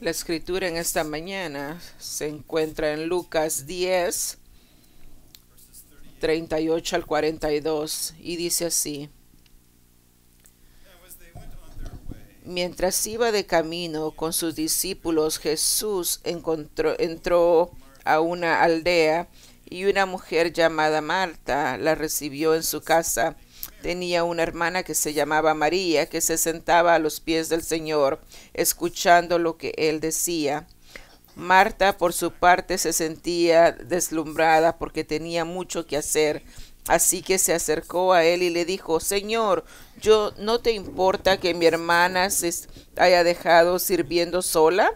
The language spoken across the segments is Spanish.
La escritura en esta mañana se encuentra en Lucas 10, 38 al 42 y dice así. Mientras iba de camino con sus discípulos, Jesús entró a una aldea y una mujer llamada Marta la recibió en su casa. Tenía una hermana que se llamaba María, que se sentaba a los pies del Señor, escuchando lo que él decía. Marta, por su parte, se sentía deslumbrada porque tenía mucho que hacer. Así que se acercó a él y le dijo, Señor, yo no te importa que mi hermana se haya dejado sirviendo sola.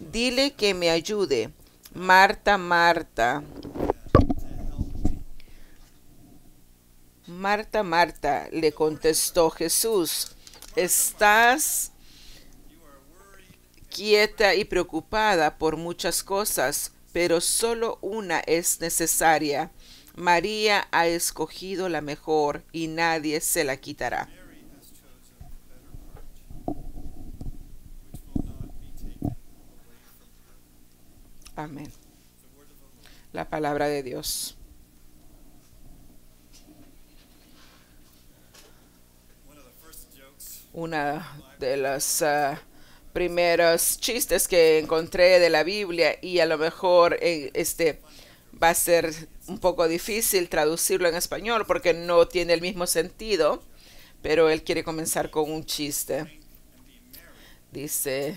Dile que me ayude. Marta, Marta, Marta, Marta, le contestó Jesús, estás quieta y preocupada por muchas cosas, pero solo una es necesaria. María ha escogido la mejor y nadie se la quitará. Amén. La palabra de Dios. una de las ah, primeros chistes que encontré de la Biblia y a lo mejor eh, este va a ser un poco difícil traducirlo en español porque no tiene el mismo sentido, pero él quiere comenzar con un chiste. Dice,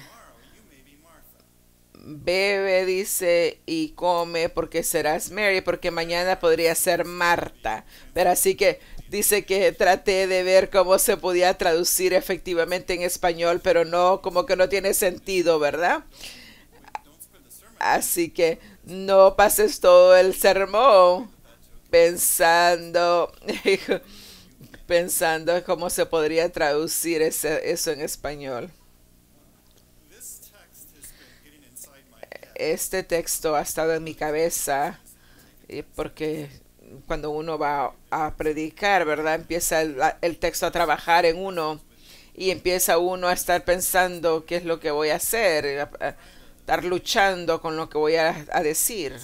bebe, dice, y come porque serás Mary, porque mañana podría ser Marta. Pero así que Dice que traté de ver cómo se podía traducir efectivamente en español, pero no, como que no tiene sentido, ¿verdad? Así que no pases todo el sermón pensando, pensando cómo se podría traducir eso en español. Este texto ha estado en mi cabeza eh, porque cuando uno va a predicar, ¿verdad? Empieza el, texto a trabajar en uno y empieza uno a estar pensando qué es lo que voy a hacer, a, estar luchando con lo que voy a, decir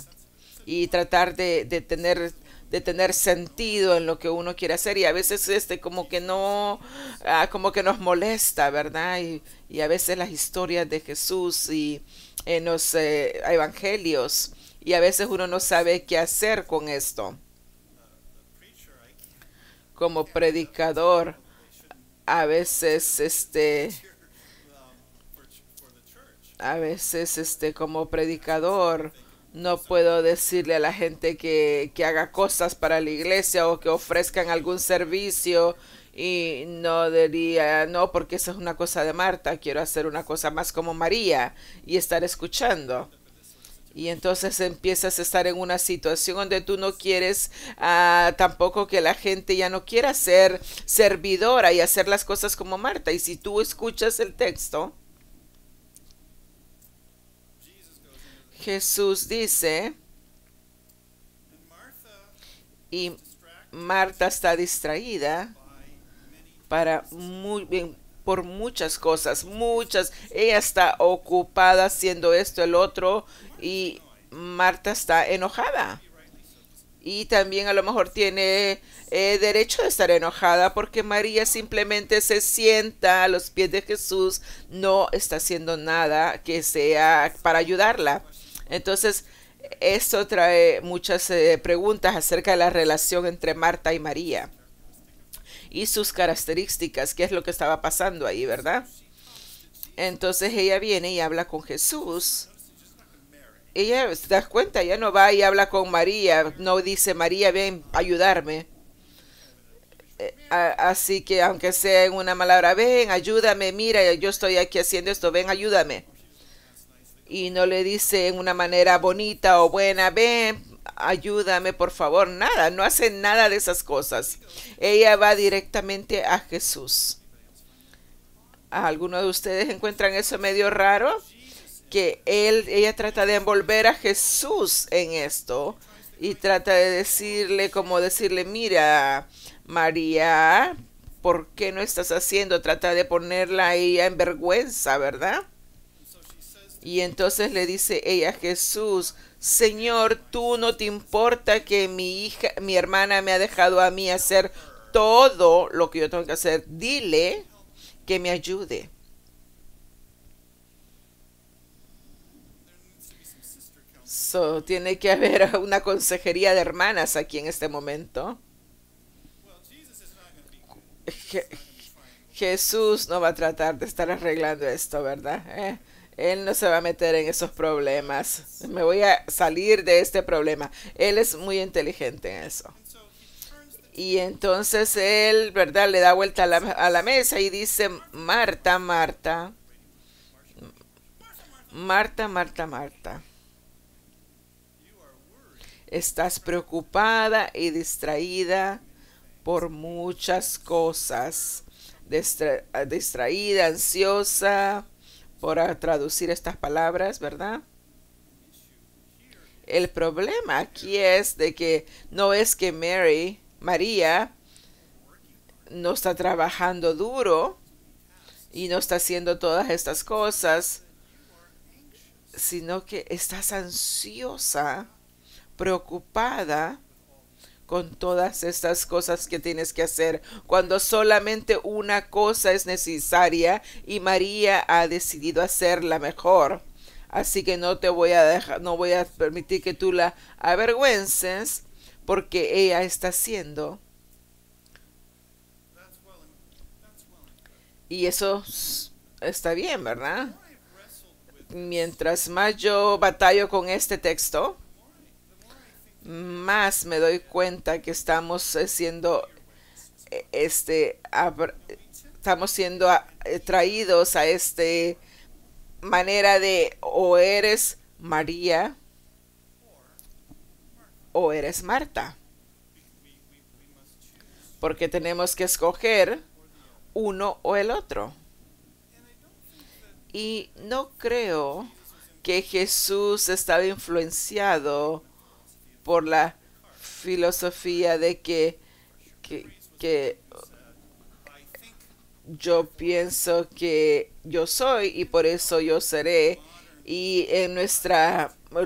y tratar de, tener de tener sentido en lo que uno quiere hacer y a veces este como que no ah, como que nos molesta verdad y, a veces las historias de Jesús y en los eh, evangelios y a veces uno no sabe qué hacer con esto como predicador a veces este a veces este como predicador no puedo decirle a la gente que, que, haga cosas para la iglesia o que ofrezcan algún servicio y no diría no porque esa es una cosa de Marta quiero hacer una cosa más como María y estar escuchando y entonces empiezas a estar en una situación donde tú no quieres ah, tampoco que la gente ya no quiera ser servidora y hacer las cosas como Marta. Y si tú escuchas el texto, Jesús dice, y Marta está distraída para muy bien por muchas cosas, muchas. Ella está ocupada haciendo esto, el otro, y Marta está enojada. Y también a lo mejor tiene eh, derecho de estar enojada porque María simplemente se sienta a los pies de Jesús, no está haciendo nada que sea para ayudarla. Entonces, eso trae muchas eh, preguntas acerca de la relación entre Marta y María y sus características, qué es lo que estaba pasando ahí, ¿verdad? Entonces ella viene y habla con Jesús. Ella ¿te das cuenta, ella no va y habla con María, no dice María, ven, ayudarme. Eh, así que aunque sea en una palabra, ven, ayúdame, mira, yo estoy aquí haciendo esto, ven, ayúdame. Y no le dice en una manera bonita o buena, ven, ayúdame por favor, nada, no hace nada de esas cosas. Ella va directamente a Jesús. ¿Alguno de ustedes encuentran eso medio raro? Que él, ella trata de envolver a Jesús en esto y trata de decirle, como decirle, mira, María, ¿por qué no estás haciendo? Trata de ponerla ahí ella en vergüenza, ¿verdad? Y entonces le dice ella a Jesús, Señor, tú no te importa que mi hija, mi hermana me ha dejado a mí hacer todo lo que yo tengo que hacer. Dile que me ayude. So, tiene que haber una consejería de hermanas aquí en este momento. Jesús no va a tratar de estar arreglando esto, ¿verdad? Eh. Él no se va a meter en esos problemas. Me voy a salir de este problema. Él es muy inteligente en eso. Y entonces él, ¿verdad? Le da vuelta a la, mesa y dice, Marta, Marta. Marta, Marta, Marta. Estás preocupada y distraída por muchas cosas. distraída, ansiosa para traducir estas palabras, ¿verdad? El problema aquí es de que no es que Mary, María, no está trabajando duro y no está haciendo todas estas cosas, sino que estás ansiosa, preocupada con todas estas cosas que tienes que hacer cuando solamente una cosa es necesaria y María ha decidido hacerla mejor. Así que no te voy a dejar, no voy a permitir que tú la avergüences porque ella está haciendo. Y eso está bien, ¿verdad? Mientras más yo batallo con este texto, más me doy cuenta que estamos eh, siendo eh, este estamos siendo ah, eh, traídos a este manera de o eres María o eres Marta. Porque tenemos que escoger uno o el otro. Y no creo que Jesús estaba influenciado por la filosofía de que, yo pienso que yo soy y por eso yo seré. Y en nuestro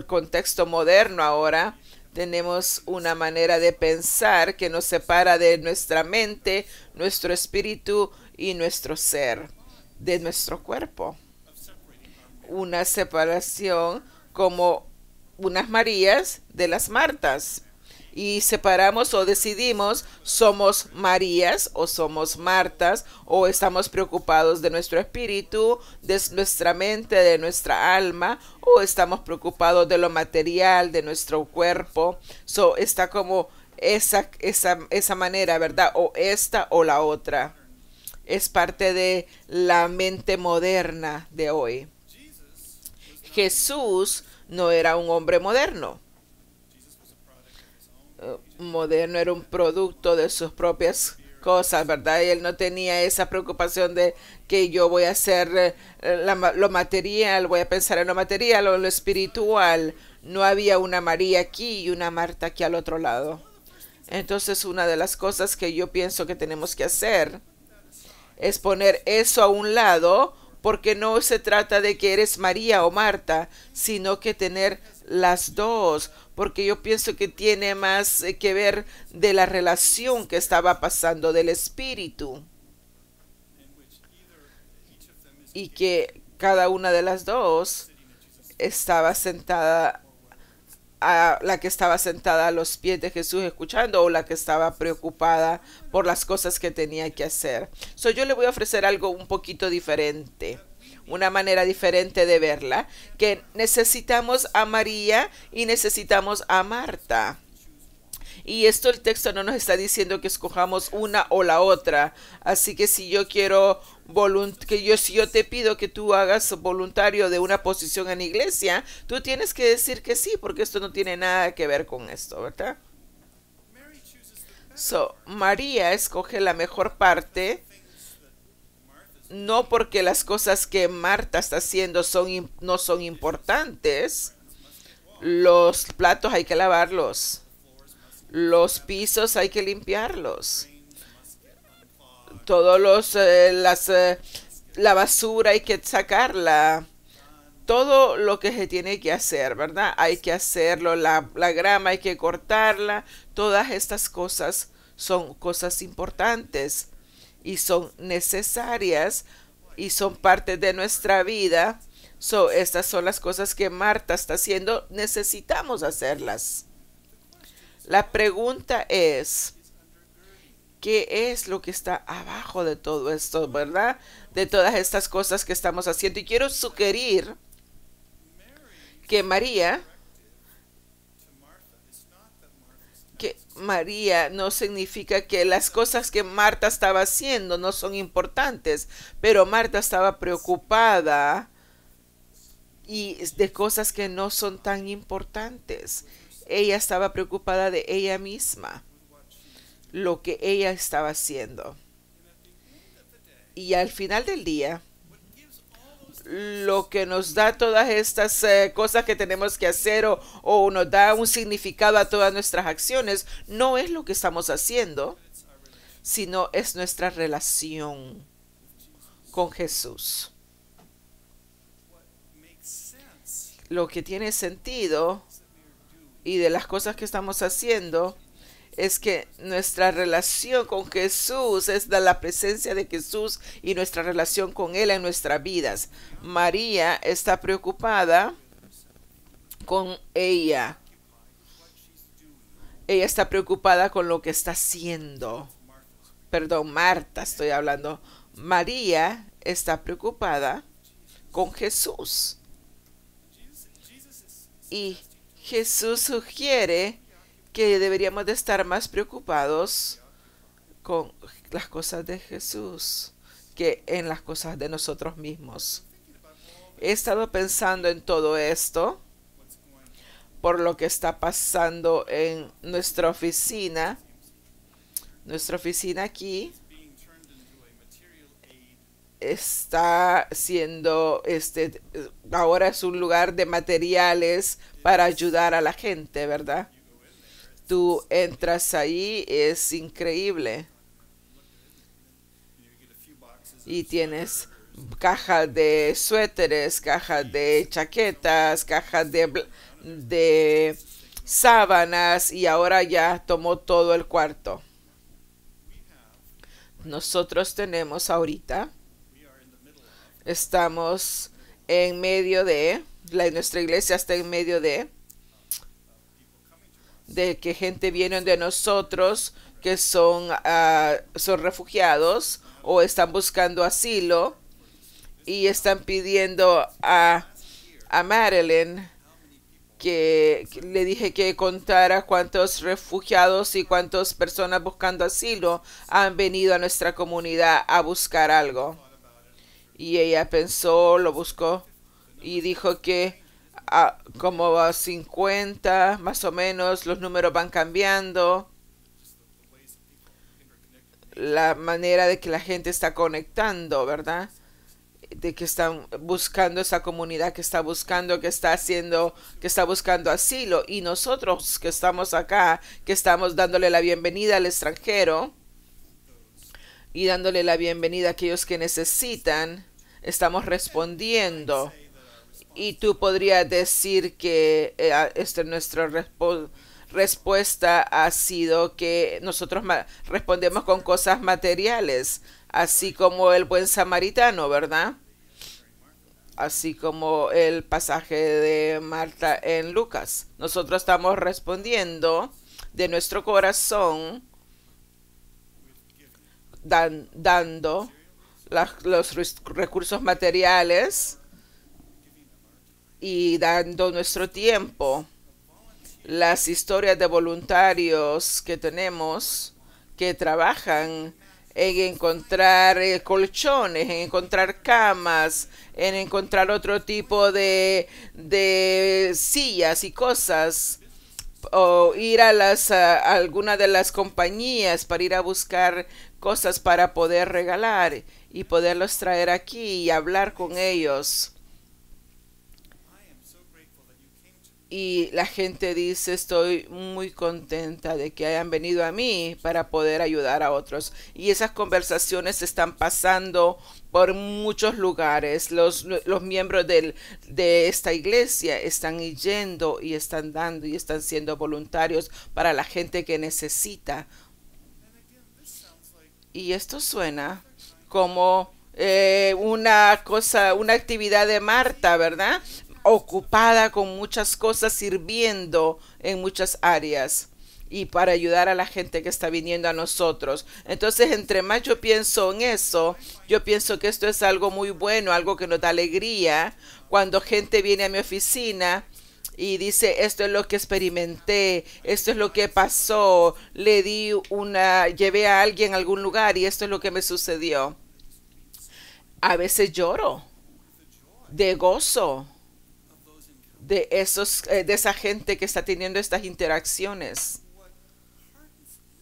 contexto moderno ahora tenemos una manera de pensar que nos separa de nuestra mente, nuestro espíritu y nuestro ser, de nuestro cuerpo. Una separación como unas Marías de las Martas y separamos o decidimos somos Marías o somos Martas o estamos preocupados de nuestro espíritu, de nuestra mente, de nuestra alma o estamos preocupados de lo material, de nuestro cuerpo. So, está como esa, esa, esa manera, ¿verdad? O esta o la otra. Es parte de la mente moderna de hoy. Jesús no era un hombre moderno. Eh, moderno era un producto de sus propias cosas, ¿verdad? Y él no tenía esa preocupación de que yo voy a hacer eh, lo material, voy a pensar en lo material o en lo espiritual. No había una María aquí y una Marta aquí al otro lado. Entonces, una de las cosas que yo pienso que tenemos que hacer es poner eso a un lado porque no se trata de que eres María o Marta, sino que tener las dos, porque yo pienso que tiene más eh, que ver de la relación que estaba pasando del espíritu y que cada una de las dos estaba sentada a la que estaba sentada a los pies de Jesús escuchando o la que estaba preocupada por las cosas que tenía que hacer. yo le voy a ofrecer algo un poquito diferente, una manera diferente de verla, que necesitamos a María y necesitamos a Marta. Y esto el texto no nos está diciendo que escojamos una o la otra. Así que si yo quiero que yo si yo te pido que tú hagas voluntario de una posición en iglesia, tú tienes que decir que sí, porque esto no tiene nada que ver con esto, ¿verdad? María escoge la mejor parte no porque las cosas que Marta está haciendo son, no son importantes, los platos hay que lavarlos. Los pisos hay que limpiarlos. Todos los eh, las eh, la basura hay que sacarla. Todo lo que se tiene que hacer, ¿verdad? Hay que hacerlo, la, grama hay que cortarla. Todas estas cosas son cosas importantes y son necesarias y son parte de nuestra vida. So, estas son las cosas que Marta está haciendo. Necesitamos hacerlas. La pregunta es, ¿qué es lo que está abajo de todo esto, verdad? De todas estas cosas que estamos haciendo. Y quiero sugerir que María, que María no significa que las cosas que Marta estaba haciendo no son importantes, pero Marta estaba preocupada y de cosas que no son tan importantes. Ella estaba preocupada de ella misma, lo que ella estaba haciendo. Y al final del día, lo que nos da todas estas eh, cosas que tenemos que hacer o, o nos da un significado a todas nuestras acciones, no es lo que estamos haciendo, sino es nuestra relación con Jesús. Lo que tiene sentido y de las cosas que estamos haciendo es que nuestra relación con Jesús es de la presencia de Jesús y nuestra relación con Él en nuestras vidas. María está preocupada con ella. Ella está preocupada con lo que está haciendo. Perdón, Marta, estoy hablando. María está preocupada con Jesús. Y Jesús sugiere que deberíamos de estar más preocupados con las cosas de Jesús que en las cosas de nosotros mismos. He estado pensando en todo esto por lo que está pasando en nuestra oficina. Nuestra oficina aquí está siendo, este, ahora es un lugar de materiales para ayudar a la gente, ¿verdad? Tú entras ahí, es increíble. Y tienes cajas de suéteres, cajas de chaquetas, cajas de, de sábanas y ahora ya tomó todo el cuarto. Nosotros tenemos ahorita estamos en medio de, la, nuestra iglesia está en medio de, de que gente viene de nosotros que son, ah, son refugiados o están buscando asilo y están pidiendo a, a Marilyn que le dije que contara cuántos refugiados y cuántas personas buscando asilo han venido a nuestra comunidad a buscar algo. Y ella pensó, lo buscó y dijo que ah, como a 50 más o menos los números van cambiando. La manera de que la gente está conectando, ¿verdad? de que están buscando esa comunidad que está buscando, que está haciendo, que está buscando asilo. Y nosotros que estamos acá, que estamos dándole la bienvenida al extranjero y dándole la bienvenida a aquellos que necesitan estamos respondiendo. Y tú podrías decir que eh, este, nuestra respuesta ha sido que nosotros respondemos con cosas materiales, así como el buen samaritano, ¿verdad? Así como el pasaje de Marta en Lucas. Nosotros estamos respondiendo de nuestro corazón, dando los recursos materiales y dando nuestro tiempo. Las historias de voluntarios que tenemos que trabajan en encontrar eh, colchones, en encontrar camas, en encontrar otro tipo de, sillas y cosas, o ir a las a alguna de las compañías para ir a buscar cosas para poder regalar y poderlos traer aquí y hablar con ellos. Y la gente dice, estoy muy contenta de que hayan venido a mí para poder ayudar a otros. Y esas conversaciones están pasando por muchos lugares. Los, miembros de esta iglesia están yendo y están dando y están siendo voluntarios para la gente que necesita. Y esto suena como eh, una cosa, una actividad de Marta, ¿verdad? Ocupada con muchas cosas, sirviendo en muchas áreas y para ayudar a la gente que está viniendo a nosotros. Entonces, entre más yo pienso en eso, yo pienso que esto es algo muy bueno, algo que nos da alegría. Cuando gente viene a mi oficina y dice, esto es lo que experimenté, esto es lo que pasó, le di una, llevé a alguien a algún lugar y esto es lo que me sucedió. A veces lloro de gozo de esos eh, de esa gente que está teniendo estas interacciones.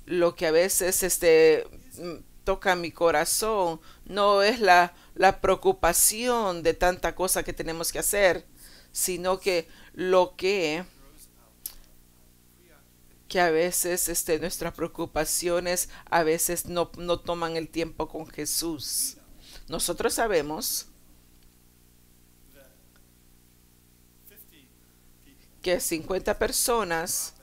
Lo que a veces este mm, toca mi corazón no es la, la preocupación de tanta cosa que tenemos que hacer sino que lo que que a veces este, nuestras preocupaciones a veces no, no toman el tiempo con Jesús. Nosotros sabemos que 50 personas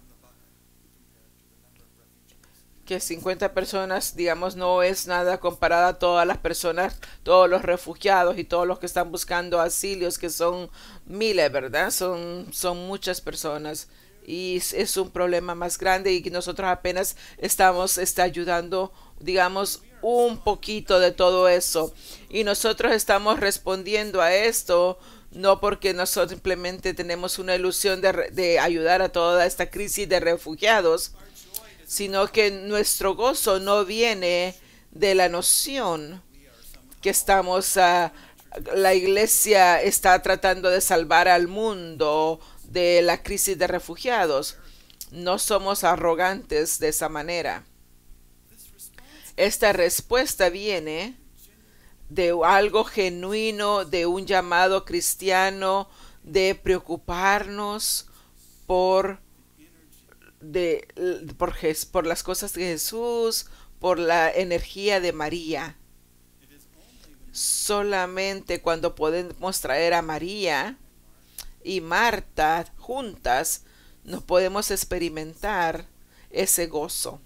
que 50 personas, digamos, no es nada comparada a todas las personas, todos los refugiados y todos los que están buscando asilios, que son miles, ¿verdad? Son, son muchas personas y es, un problema más grande y nosotros apenas estamos está ayudando, digamos, un poquito de todo eso. Y nosotros estamos respondiendo a esto no porque nosotros simplemente tenemos una ilusión de, de ayudar a toda esta crisis de refugiados, sino que nuestro gozo no viene de la noción que estamos, ah, la iglesia está tratando de salvar al mundo de la crisis de refugiados. No somos arrogantes de esa manera. Esta respuesta viene de algo genuino, de un llamado cristiano, de preocuparnos por de, por, por las cosas de Jesús, por la energía de María. Solamente cuando podemos traer a María y Marta juntas, nos podemos experimentar ese gozo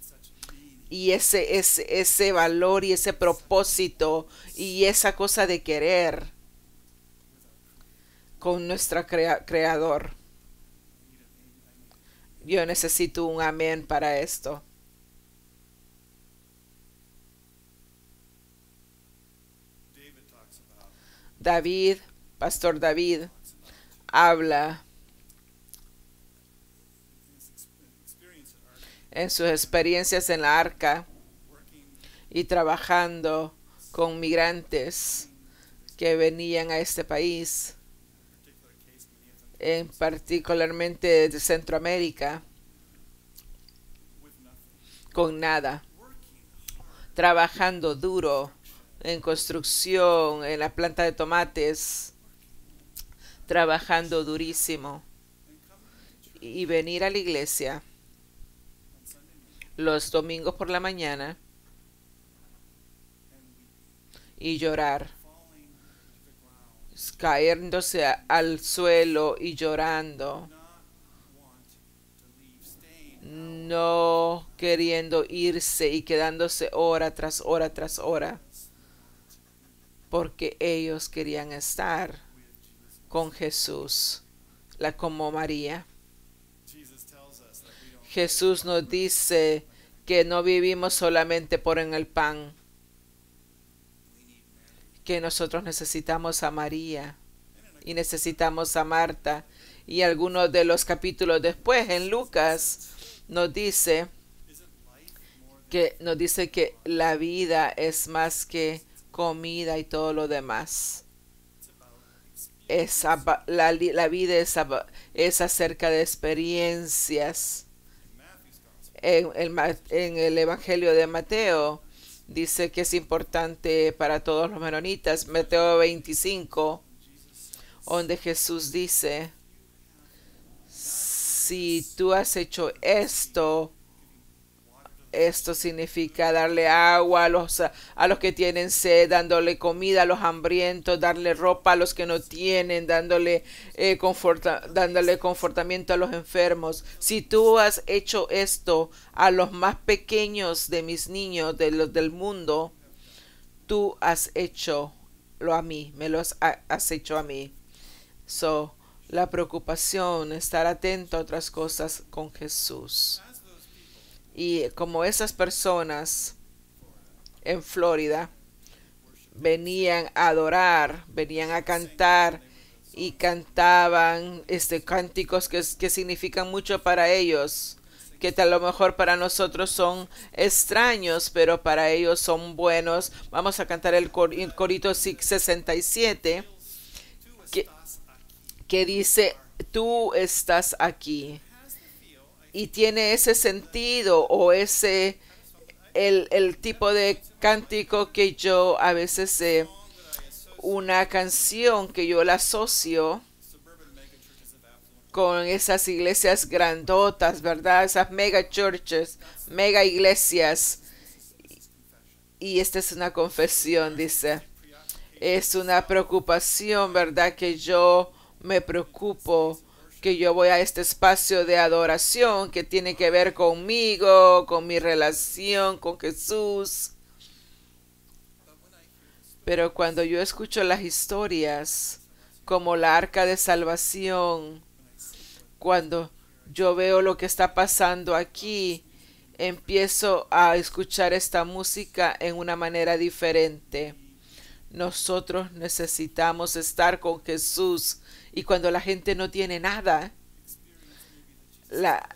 y ese, ese, ese valor y ese propósito y esa cosa de querer con nuestro creador. Yo necesito un amén para esto. David, Pastor David, habla en sus experiencias en la arca y trabajando con migrantes que venían a este país en particularmente de Centroamérica, con nada, trabajando duro en construcción, en la planta de tomates, trabajando durísimo y venir a la iglesia los domingos por la mañana y llorar cayéndose al suelo y llorando, no queriendo irse y quedándose hora tras hora tras hora, porque ellos querían estar con Jesús, la como María. Jesús nos dice que no vivimos solamente por en el pan, que nosotros necesitamos a María y necesitamos a Marta. Y algunos de los capítulos después en Lucas nos dice que nos dice que la vida es más que comida y todo lo demás. Es la, vida es, es acerca de experiencias. En el, en el Evangelio de Mateo dice que es importante para todos los menonitas. Mateo 25, donde Jesús dice, si tú has hecho esto esto significa darle agua a los, a los que tienen sed, dándole comida a los hambrientos, darle ropa a los que no tienen, dándole, eh, dándole confortamiento a los enfermos. Si tú has hecho esto a los más pequeños de mis niños, de los del mundo, tú has hecho lo a mí, me lo has hecho a mí. So, la preocupación, estar atento a otras cosas con Jesús. Y como esas personas en Florida venían a adorar, venían a cantar y cantaban este, cánticos que, significan mucho para ellos que a lo mejor para nosotros son extraños, pero para ellos son buenos. Vamos a cantar el, corito 67, que dice, tú estás aquí y tiene ese sentido o ese el, tipo de cántico que yo a veces sé. Eh, una canción que yo la asocio con esas iglesias grandotas, ¿verdad? Esas mega churches, mega iglesias. Y esta es una confesión, dice. Es una preocupación, ¿verdad? Que yo me preocupo que yo voy a este espacio de adoración que tiene que ver conmigo, con mi relación con Jesús. Pero cuando yo escucho las historias como la arca de salvación, cuando yo veo lo que está pasando aquí, empiezo a escuchar esta música en una manera diferente. Nosotros necesitamos estar con Jesús y cuando la gente no tiene nada, la,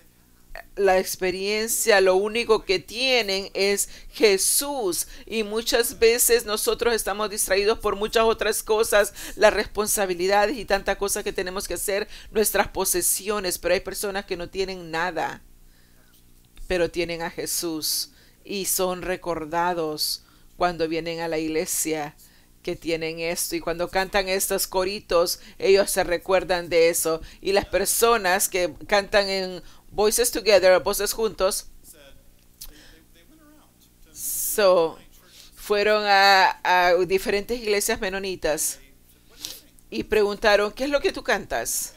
la experiencia, lo único que tienen es Jesús. Y muchas veces nosotros estamos distraídos por muchas otras cosas, las responsabilidades y tantas cosas que tenemos que hacer, nuestras posesiones. Pero hay personas que no tienen nada, pero tienen a Jesús y son recordados cuando vienen a la iglesia que tienen esto y cuando cantan estos coritos ellos se recuerdan de eso y las personas que cantan en Voices Together, Voces Juntos, fueron a, a diferentes iglesias menonitas y preguntaron, ¿qué es lo que tú cantas?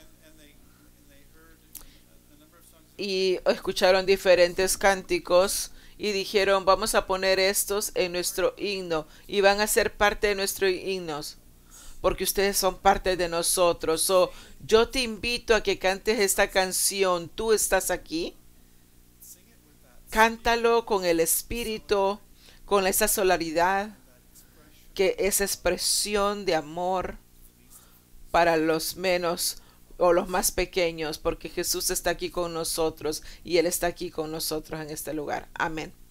Y escucharon diferentes cánticos y dijeron, vamos a poner estos en nuestro himno y van a ser parte de nuestros himnos, porque ustedes son parte de nosotros. So, yo te invito a que cantes esta canción, tú estás aquí. Cántalo con el espíritu, con esa solaridad, que es expresión de amor para los menos o los más pequeños, porque Jesús está aquí con nosotros y Él está aquí con nosotros en este lugar. Amén.